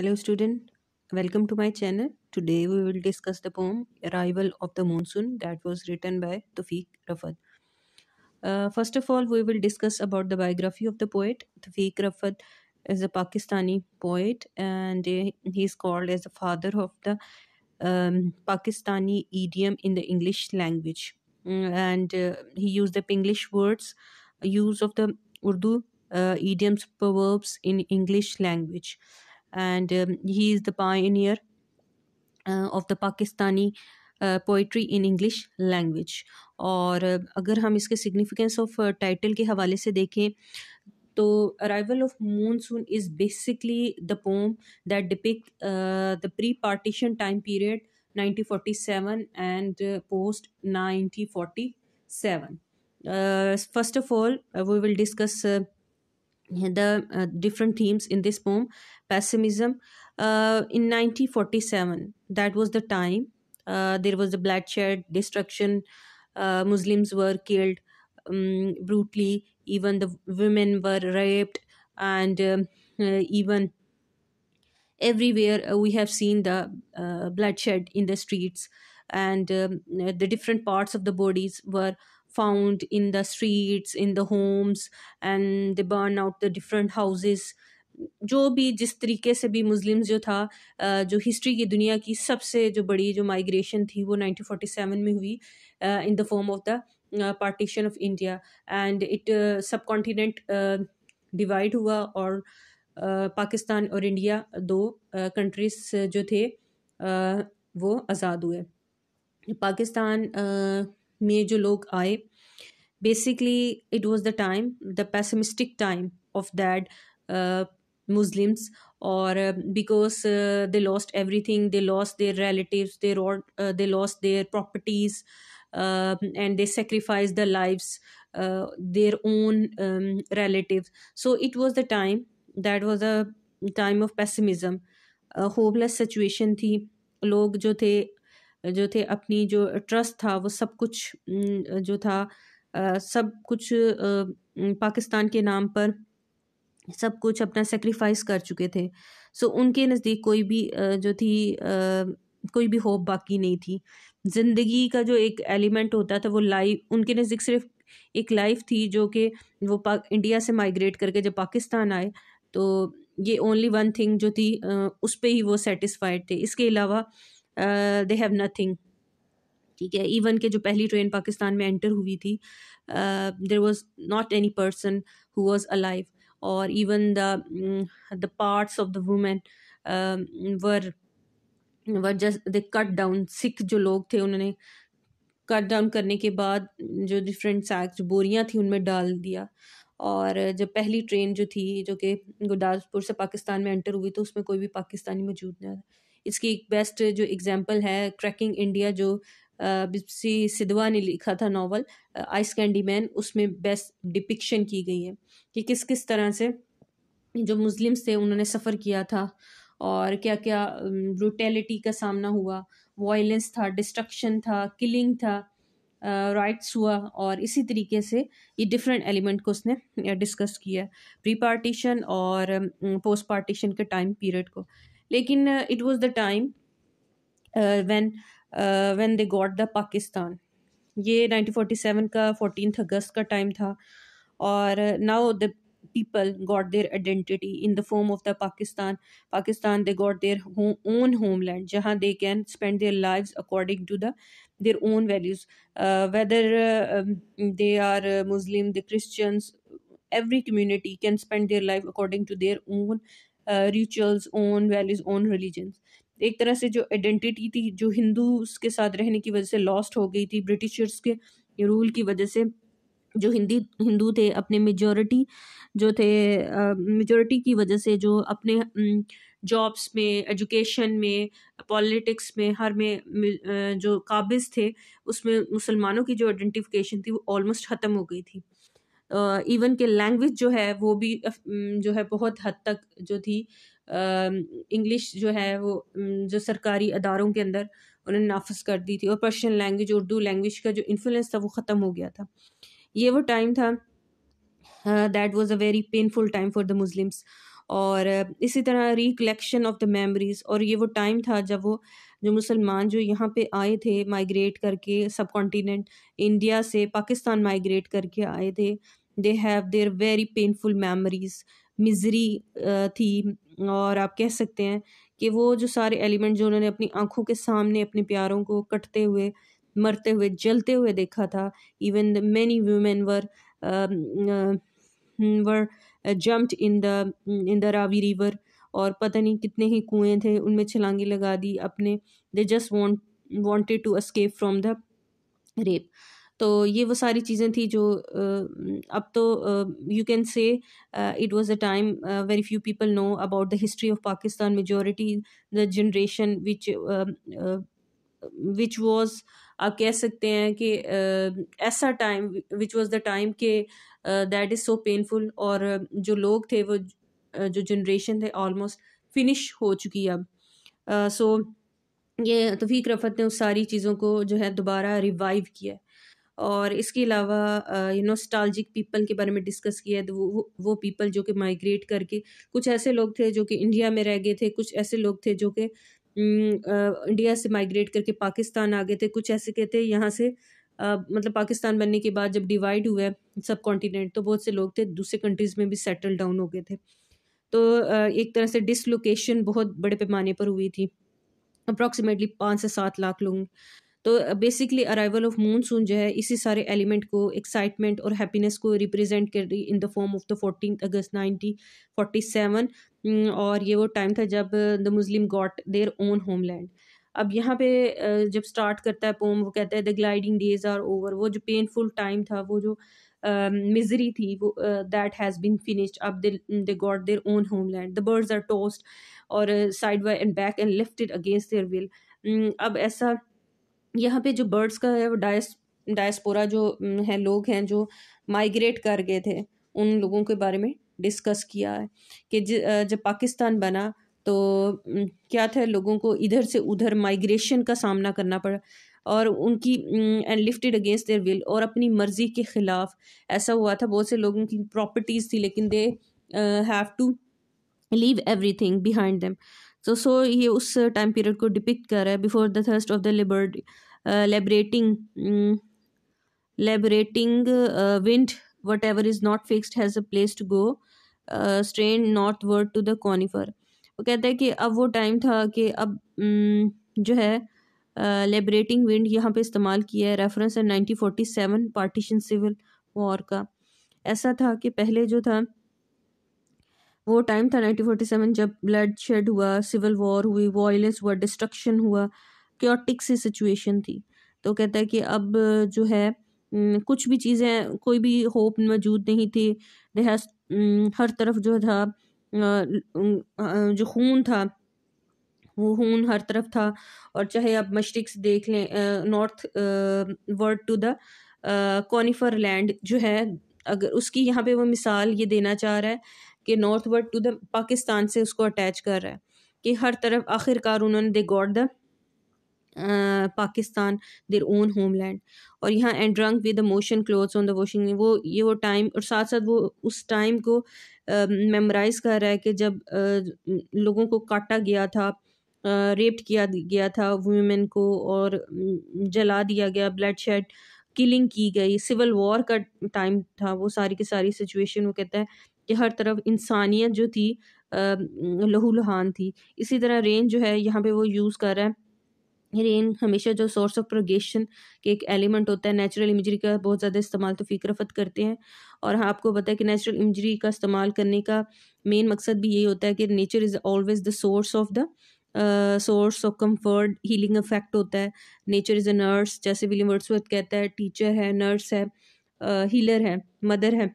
Hello student, welcome to my channel. Today we will discuss the poem Arrival of the Monsoon that was written by Tufik Rafat. Uh, first of all, we will discuss about the biography of the poet. Tufik Rafat is a Pakistani poet and he is called as the father of the um, Pakistani idiom in the English language. Mm, and uh, he used the English words, use of the Urdu uh, idioms, proverbs in English language. and um, he is the pioneer uh, of the Pakistani poetry in English language और uh, अगर हम इसके significance of title के हवाले से देखें तो arrival of monsoon is basically the poem that depict the pre partition time period 1947 and post nineteen forty seven first of all we will discuss uh, the uh, different themes in this poem pessimism uh, in 1947 that was the time uh, there was the bloodshed destruction uh, muslims were killed um, brutally even the women were raped and um, uh, even everywhere uh, we have seen the bloodshed in the streets and um, the different parts of the bodies were found in the streets in the homes and they burn out the different houses जो भी जिस तरीके से भी Muslims जो था जो history की दुनिया की सबसे जो बड़ी जो माइग्रेशन थी वो 1947 में हुई in the form of the partition of India and it subcontinent divide हुआ और पाकिस्तान और इंडिया दो कंट्रीज जो थे वो आज़ाद हुए पाकिस्तान में जो लोग आए basically it was the time the pessimistic time of that uh, muslims or uh, because uh, they lost everything they lost their relatives they, ro- uh, they lost their properties um, and they sacrificed their lives uh, their own um, relatives so it was the time that was a time of pessimism hopeless situation. Thi, log jo the, jo the apni jo trust tha, wo sab kuch mm, jo tha. सब कुछ पाकिस्तान के नाम पर सब कुछ अपना sacrifice कर चुके थे सो so, उनके नज़दीक कोई भी जो थी कोई भी होप बाकी नहीं थी ज़िंदगी का जो एक एलिमेंट होता था वो लाइफ उनके नज़दीक सिर्फ एक लाइफ थी जो कि वो इंडिया से माइग्रेट करके जब पाकिस्तान आए तो ये ओनली वन थिंग जो थी उस पर ही वो सेटिस्फाइड थे इसके अलावा दे हैव नथिंग ठीक है इवन के जो पहली ट्रेन पाकिस्तान में एंटर हुई थी there was not any person who was alive और even the the parts of the women were were just the cut down Sikh जो लोग थे उन्होंने कट डाउन करने के बाद जो डिफरेंट सैक्स बोरियाँ थी उनमें डाल दिया और जब पहली ट्रेन जो थी जो कि गुरदासपुर से पाकिस्तान में एंटर हुई तो उसमें कोई भी पाकिस्तानी मौजूद नहीं था इसकी एक बेस्ट जो एग्ज़ाम्पल है क्रैकिंग इंडिया जो बिपसी सिदवा ने लिखा था नावल आइस कैंडी मैन उसमें बेस्ट डिपिक्शन की गई है कि किस किस तरह से जो मुस्लिम्स थे उन्होंने सफ़र किया था और क्या क्या ब्रूटेलिटी का सामना हुआ वायलेंस था डिस्ट्रक्शन था किलिंग था राइट्स uh, हुआ और इसी तरीके से ये डिफरेंट एलिमेंट को उसने डिस्कस किया प्री पार्टीशन और पोस्ट पार्टीशन के टाइम पीरियड को लेकिन it was the time when when they got the Pakistan ये 1947 का फोर्टीन अगस्त का टाइम था और now the people got their identity in the form of the Pakistan Pakistan they got their own homeland जहां they can spend their live according to the their own values whether they are Muslim the Christians every community can spend their life according to their own rituals own values own religions एक तरह से जो identity थी जो हिंदू के साथ रहने की वजह से लॉस्ट हो गई थी ब्रिटिशर्स के रूल की वजह से जो हिंदी हिंदू थे अपने मेजॉरिटी जो थे मेजॉरिटी की वजह से जो अपने जॉब्स में एजुकेशन में पॉलिटिक्स में हर में जो काबिज थे उसमें मुसलमानों की जो आइडेंटिफिकेशन थी वो ऑलमोस्ट ख़त्म हो गई थी इवन के लैंग्वेज जो है वो भी जो है बहुत हद तक जो थी इंग्लिश जो है वो जो सरकारी अदारों के अंदर उन्होंने नाफज कर दी थी और पर्शियन लैंग्वेज उर्दू लैंग्वेज का जो इन्फ्लुएंस था वो ख़त्म हो गया था ये वो टाइम था that was a very painful time for the Muslims और इसी तरह रिकलेक्शन ऑफ द मेमोरीज़ और ये वो टाइम था जब वो जो मुसलमान जो यहाँ पे आए थे माइग्रेट करके सब कॉन्टीनेंट इंडिया से पाकिस्तान माइग्रेट करके आए थे they have their very painful memories misery थी और आप कह सकते हैं कि वो जो सारे एलिमेंट जो उन्होंने अपनी आंखों के सामने अपने प्यारों को कटते हुए मरते हुए जलते हुए देखा था even the many women were were jumped in the in the Ravi river और पता नहीं कितने ही कुएं थे उनमें छलांगे लगा दी अपने they just want wanted to escape from the rape तो ये वो सारी चीज़ें थी जो अब तो you can say it was a time very few people know about the history of Pakistan majority the generation which which was आप कह सकते हैं कि ऐसा time which was the time के दैट इज़ सो पेनफुल और जो लोग थे वो जो जनरेशन थे ऑलमोस्ट फिनिश हो चुकी अब सो ये तफीक रफत ने उस सारी चीज़ों को जो है दोबारा रिवाइव किया है और इसके अलावा यू नो स्टालजिक पीपल के बारे में डिस्कस किया तो वो वो पीपल जो कि माइग्रेट करके कुछ ऐसे लोग थे जो कि इंडिया में रह गए थे कुछ ऐसे लोग थे जो कि इंडिया हम्म, से माइग्रेट करके पाकिस्तान आ गए थे कुछ ऐसे के थे यहाँ से आ, मतलब पाकिस्तान बनने के बाद जब डिवाइड हुआ है सब कॉन्टीनेंट तो बहुत से लोग थे दूसरे कंट्रीज़ में भी सेटल डाउन हो गए थे तो आ, एक तरह से डिसलोकेशन बहुत बड़े पैमाने पर हुई थी अप्रॉक्सीमेटली पाँच से सात लाख लोग तो बेसिकली अराइवल ऑफ मूनसून जो है इसी सारे एलिमेंट को एक्साइटमेंट और हैप्पीनेस को रिप्रेजेंट कर रही in the form of the fourteen August nineteen forty seven और ये वो टाइम था जब the Muslim got their own homeland अब यहाँ पे uh, जब स्टार्ट करता है पोम वो कहता है the gliding days are over वो जो पेनफुल टाइम था वो जो मिजरी um, थी वो दैट हैज़ बिन फिनिश्ड अब they got their own homeland the birds are tossed और side by and back and lifted against their will अब ऐसा यहाँ पे जो बर्ड्स का है वो डायस डायस्पोरा जो है लोग हैं जो माइग्रेट कर गए थे उन लोगों के बारे में डिस्कस किया है कि जब पाकिस्तान बना तो क्या था लोगों को इधर से उधर माइग्रेशन का सामना करना पड़ा और उनकी and lifted against their will और अपनी मर्ज़ी के ख़िलाफ़ ऐसा हुआ था बहुत से लोगों की प्रॉपर्टीज़ थी लेकिन they have to leave everything behind them तो सो ये उस टाइम पीरियड को डिपिक्ट कर रहा है before the thirst of the liberty liberating liberating wind whatever is not fixed has a place to go strain northward to the conifer वो कहता है कि अब वो टाइम था कि अब mm, जो है लेबरेटिंग uh, विंड यहाँ पे इस्तेमाल किया है रेफरेंस है nineteen forty seven partition civil war का ऐसा था कि पहले जो था वो टाइम था नाइनटीन फोर्टी सेवन जब ब्लड शेड हुआ सिविल वॉर हुई वॉयलेंस हुआ डिस्ट्रक्शन हुआ क्योटिक सी सिचुएशन थी तो कहता है कि अब जो है कुछ भी चीज़ें कोई भी होप मौजूद नहीं थी लिहाज हर तरफ जो था जो खून था वो खून हर तरफ था और चाहे आप मशरक से देख लें northward to the conifer land जो है अगर उसकी यहाँ पे वो मिसाल ये देना चाह रहा है कि northward to the Pakistan से उसको अटैच कर रहा है कि हर तरफ आखिरकार उन्होंने they got the Pakistan their own homeland और यहाँ and drunk with motion clothes on the washing वो ये वो टाइम और साथ साथ वो उस टाइम को मेमोराइज़ कर रहा है कि जब आ, लोगों को काटा गया था रेप्ट किया गया था वुमेन को और जला दिया गया ब्लड शेड किलिंग की गई सिविल वॉर का टाइम था वो सारी की सारी सिचुएशन वो कहता है कि हर तरफ इंसानियत जो थी लहू लुहान थी इसी तरह रेंज जो है यहाँ पे वो यूज़ कर रहा है रेन हमेशा जो सोर्स ऑफ प्रोगेशन के एक एलिमेंट होता है नेचुरल इमेजरी का बहुत ज़्यादा इस्तेमाल तो रफत करते हैं और हाँ आपको पता है कि नेचुरल इमेजरी का इस्तेमाल करने का मेन मकसद भी यही होता है कि nature is always the source of the source of comfort healing effect होता है नेचर इज़ अ नर्स जैसे विलियम वर्ड्सवर्थ कहता है टीचर है नर्स है हीलर uh, है मदर है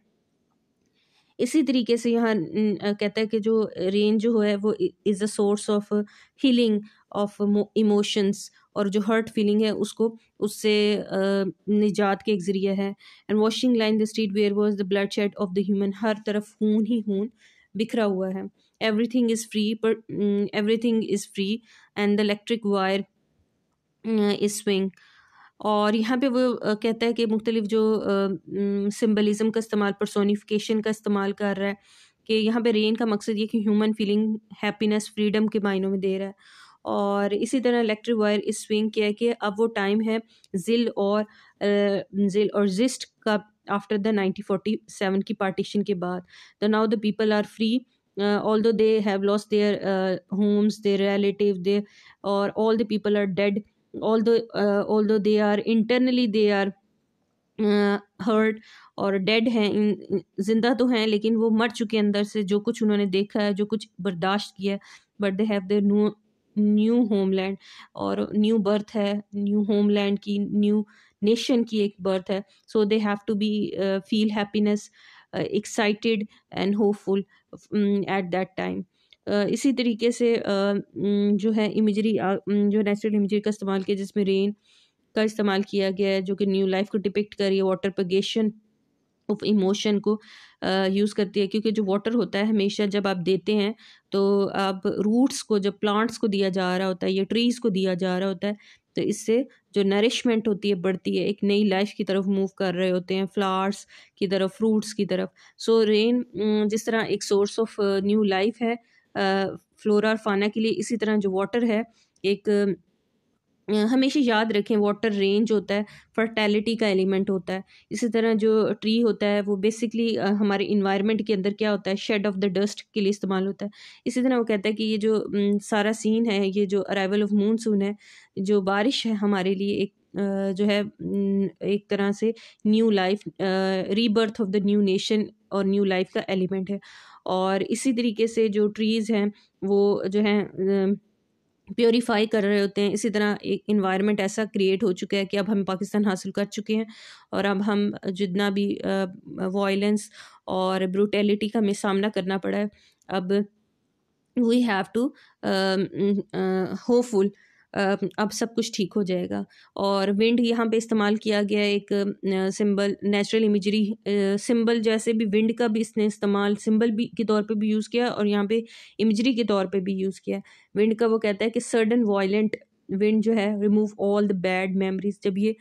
इसी तरीके से यहाँ कहता है कि जो रेन जो है वो is a source of healing of emotions और जो हर्ट फीलिंग है उसको उससे निजात के एक ज़रिया है and washing line the street where was the bloodshed of the human हर तरफ खून ही खून बिखरा हुआ है एवरी थिंग इज़ फ्री पर everything is free and the electric wire is swing और यहाँ पे वो कहता है कि मुख्तलिफ जो सिम्बलिज़म का इस्तेमाल परसोनीफिकेशन का इस्तेमाल कर रहा है कि यहाँ पे रेन का मकसद ये कि ह्यूमन फीलिंग हैप्पीनेस फ्रीडम के मायनों में दे रहा है और इसी तरह इलेक्ट्रिक वायर इस स्विंग किया है कि अब वो टाइम है जिल और जिल और जिस्ट का आफ्टर द नाइनटीन सेवन की पार्टीशन के बाद the now the people are free although they have loss their homes homes relative they और all the people are dead although uh, although they are internally they are hurt uh, और dead हैं ज़िंदा तो हैं लेकिन वो मर चुके अंदर से जो कुछ उन्होंने देखा है जो कुछ बर्दाश्त किया है but they have there new new homeland और न्यू बर्थ है न्यू होमलैंड की न्यू नेशन की एक बर्थ है so they have to be feel happiness excited and hopeful at that time इसी तरीके से जो है इमेजरी जो नेचुरल इमेजरी का इस्तेमाल किया जिसमें रेन का इस्तेमाल किया गया है जो कि न्यू लाइफ को डिपिक्ट करिए वाटर पगेशन ऑफ इमोशन को यूज़ करती है क्योंकि जो वाटर होता है हमेशा जब आप देते हैं तो आप रूट्स को जब प्लांट्स को दिया जा रहा होता है या ट्रीज़ को दिया जा रहा होता है तो इससे जो नरिशमेंट होती है बढ़ती है एक नई लाइफ की तरफ मूव कर रहे होते हैं फ्लावर्स की तरफ फ्रूट्स की तरफ सो so, रेन जिस तरह एक सोर्स ऑफ न्यू लाइफ है फ्लोरा और फाना के लिए इसी तरह जो वाटर है एक हमेशा याद रखें वाटर रेंज होता है फर्टैलिटी का एलिमेंट होता है इसी तरह जो ट्री होता है वो बेसिकली हमारे इन्वायरमेंट के अंदर क्या होता है शेड ऑफ द डस्ट के लिए इस्तेमाल होता है इसी तरह वो कहता है कि ये जो सारा सीन है ये जो अराइवल ऑफ मूनसून है जो बारिश है हमारे लिए एक जो है एक तरह से new life rebirth of the new nation और न्यू लाइफ का एलिमेंट है और इसी तरीके से जो ट्रीज़ हैं वो जो है प्योरीफाई कर रहे होते हैं इसी तरह एक इन्वायरमेंट ऐसा क्रिएट हो चुका है कि अब हम पाकिस्तान हासिल कर चुके हैं और अब हम जितना भी वायलेंस और ब्रूटेलिटी का हमें सामना करना पड़ा है अब वी हैव टू होपफुल अब सब कुछ ठीक हो जाएगा और विंड यहाँ पे इस्तेमाल किया गया एक सिंबल नेचुरल इमेजरी सिंबल जैसे भी विंड का भी इसने इस्तेमाल सिंबल भी के तौर पे भी यूज़ किया और यहाँ पे इमेजरी के तौर पे भी यूज़ किया विंड का वो कहता है कि सडन वायलेंट विंड जो है remove all the bad memories जब ये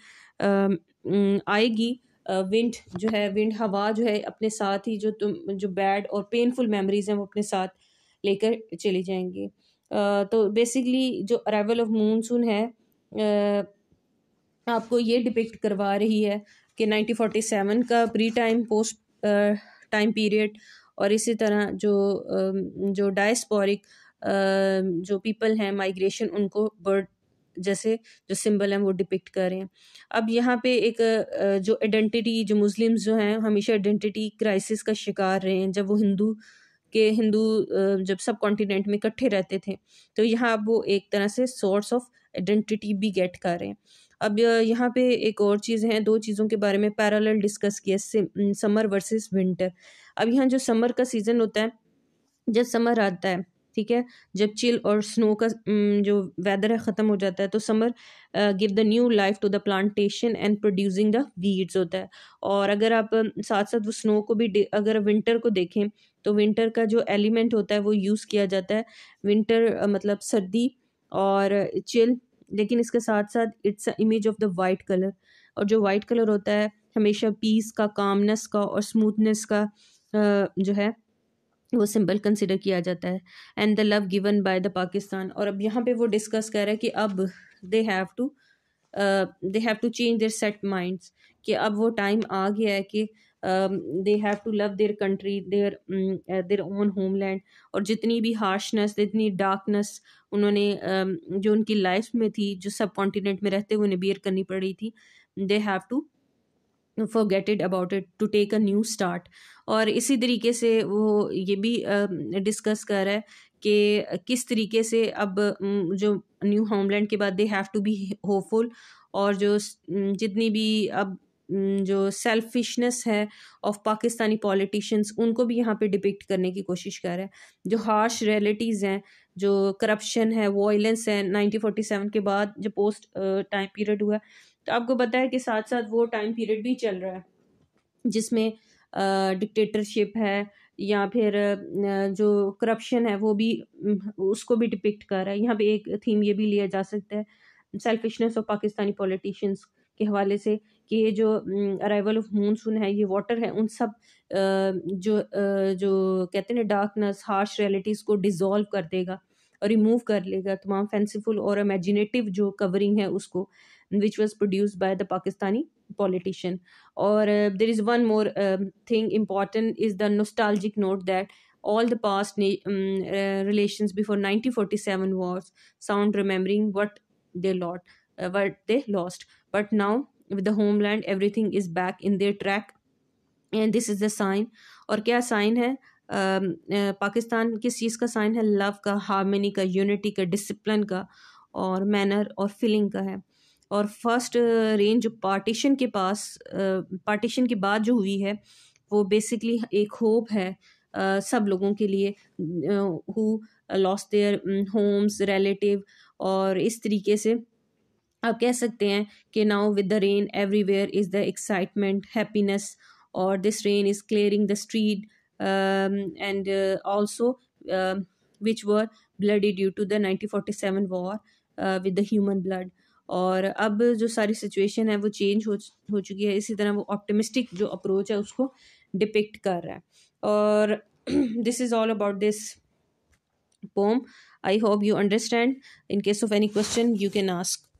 आएगी विंड जो है विंड हवा जो है अपने साथ ही जो तुम जो बैड और पेनफुल मेमोरीज हैं वो अपने साथ लेकर चली जाएंगी तो बेसिकली जो अराइवल ऑफ मूनसून है आपको ये डिपिक्ट करवा रही है कि 1947 का pre time post time period और इसी तरह जो जो डायस्पोरिक जो पीपल हैं माइग्रेशन उनको बर्ड जैसे जो सिंबल हैं वो डिपिक्ट कर रहे हैं अब यहाँ पे एक जो आइडेंटिटी जो मुस्लिम्स जो हैं हमेशा आइडेंटिटी क्राइसिस का शिकार रहे हैं जब वो हिंदू के हिंदू जब सब कॉन्टिनेंट में इकट्ठे रहते थे तो यहाँ अब वो एक तरह से सोर्स ऑफ आइडेंटिटी भी गेट कर रहे हैं अब यहाँ पे एक और चीज़ है दो चीज़ों के बारे में पैरेलल डिस्कस किया समर वर्सेस विंटर अब यहाँ जो समर का सीज़न होता है जब समर आता है ठीक है जब चिल और स्नो का जो वेदर है ख़त्म हो जाता है तो summer give the new life to the plantation and producing the weeds होता है और अगर आप साथ साथ वो स्नो को भी अगर विंटर को देखें तो विंटर का जो एलिमेंट होता है वो यूज़ किया जाता है विंटर मतलब सर्दी और चिल लेकिन इसके साथ साथ its image of the white colour और जो वाइट कलर होता है हमेशा पीस का कामनेस का और स्मूथनेस का जो है वो सिंबल कंसिडर किया जाता है and the love given by the Pakistan और अब यहाँ पे वो डिस्कस कर रहा है कि अब they have to they have to change their set minds कि अब वो टाइम आ गया है कि they have to love their country their their own homeland और जितनी भी हार्शनेस जितनी डार्कनेस उन्होंने um, जो उनकी लाइफ में थी जो सब कॉन्टिनेंट में रहते हुए उन्हें बियर करनी पड़ी थी they have to forget it about it to take a new start और इसी तरीके से वो ये भी डिस्कस um, कर रहा है कि किस तरीके से अब um, जो न्यू होमलैंड के बाद they have to be hopeful और जो जितनी भी अब जो सेल्फिशनेस है ऑफ पाकिस्तानी पॉलिटिशियंस उनको भी यहाँ पे डिपिक्ट करने की कोशिश कर रहा है जो हार्श रियलिटीज़ हैं जो करप्शन है वॉयलेंस है 1947 के बाद जो पोस्ट टाइम पीरियड हुआ तो आपको पता है कि साथ साथ वो टाइम पीरियड भी चल रहा है जिसमें डिक्टेटरशिप है या फिर जो करप्शन है वो भी उसको भी डिपिक्ट कर रहा है यहाँ पे एक थीम ये भी लिया जा सकता है सेल्फिशनेस ऑफ पाकिस्तानी पॉलिटिशियंस के हवाले से कि ये जो अराइवल ऑफ मूनसून है ये वाटर है उन सब जो जो कहते हैं डार्कनेस हार्श रियलिटीज़ को डिज़ोल्व कर देगा और रिमूव कर लेगा तमाम फैंसीफुल और इमेजिनेटिव जो कवरिंग है उसको which was produce by the Pakistani politician और there is one more thing important is the nostalgic note that all the past um, uh, relations before 1947 wars sound remembering what they lost uh, what they lost but now with the homeland everything is back in their track and this is the sign और क्या sign है पाकिस्तान किस चीज़ का sign है love का harmony का unity का discipline का और मैनर और फीलिंग का है और फर्स्ट रेंज जो पार्टीशन के पास पार्टीशन के बाद जो हुई है वो बेसिकली एक होप है आ, सब लोगों के लिए who lost their homes relative और इस तरीके से आप कह सकते हैं कि now with the rain everywhere is the excitement happiness और this rain is clearing the street and also which were bloody due to the nineteen forty seven war with the human blood और अब जो सारी situation है वो change हो हो चुकी है इसी तरह वो ऑप्टिमिस्टिक जो अप्रोच है उसको डिपिक्ट कर रहा है और this is all about this poem I hope you understand in case of any question you can ask